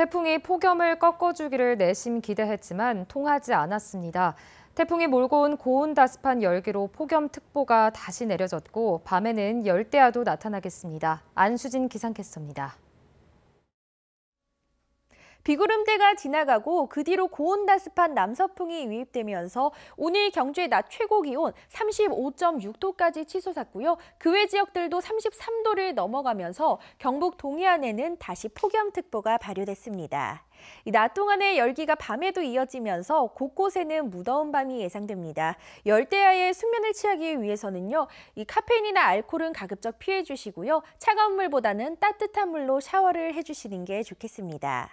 태풍이 폭염을 꺾어주기를 내심 기대했지만 통하지 않았습니다. 태풍이 몰고 온 고온다습한 열기로 폭염특보가 다시 내려졌고 밤에는 열대야도 나타나겠습니다. 안수진 기상캐스터입니다. 비구름대가 지나가고 그 뒤로 고온다습한 남서풍이 유입되면서 오늘 경주의 낮 최고 기온 35.6도까지 치솟았고요. 그 외 지역들도 33도를 넘어가면서 경북 동해안에는 다시 폭염특보가 발효됐습니다. 이 낮 동안의 열기가 밤에도 이어지면서 곳곳에는 무더운 밤이 예상됩니다. 열대야의 숙면을 취하기 위해서는요, 이 카페인이나 알코올은 가급적 피해 주시고요, 차가운 물보다는 따뜻한 물로 샤워를 해주시는 게 좋겠습니다.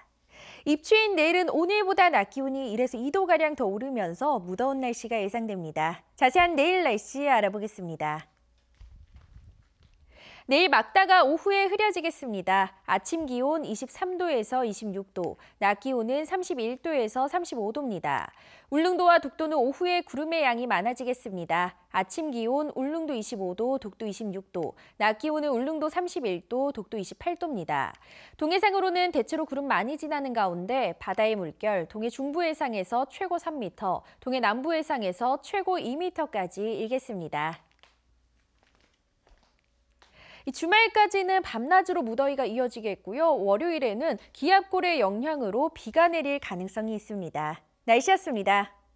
입추인 내일은 오늘보다 낮 기온이 1에서 2도가량 더 오르면서 무더운 날씨가 예상됩니다. 자세한 내일 날씨 알아보겠습니다. 내일 막다가 오후에 흐려지겠습니다. 아침 기온 23도에서 26도, 낮 기온은 31도에서 35도입니다. 울릉도와 독도는 오후에 구름의 양이 많아지겠습니다. 아침 기온 울릉도 25도, 독도 26도, 낮 기온은 울릉도 31도, 독도 28도입니다. 동해상으로는 대체로 구름 많이 지나는 가운데 바다의 물결, 동해 중부 해상에서 최고 3m, 동해 남부 해상에서 최고 2m까지 일겠습니다. 주말까지는 밤낮으로 무더위가 이어지겠고요. 월요일에는 기압골의 영향으로 비가 내릴 가능성이 있습니다. 날씨였습니다.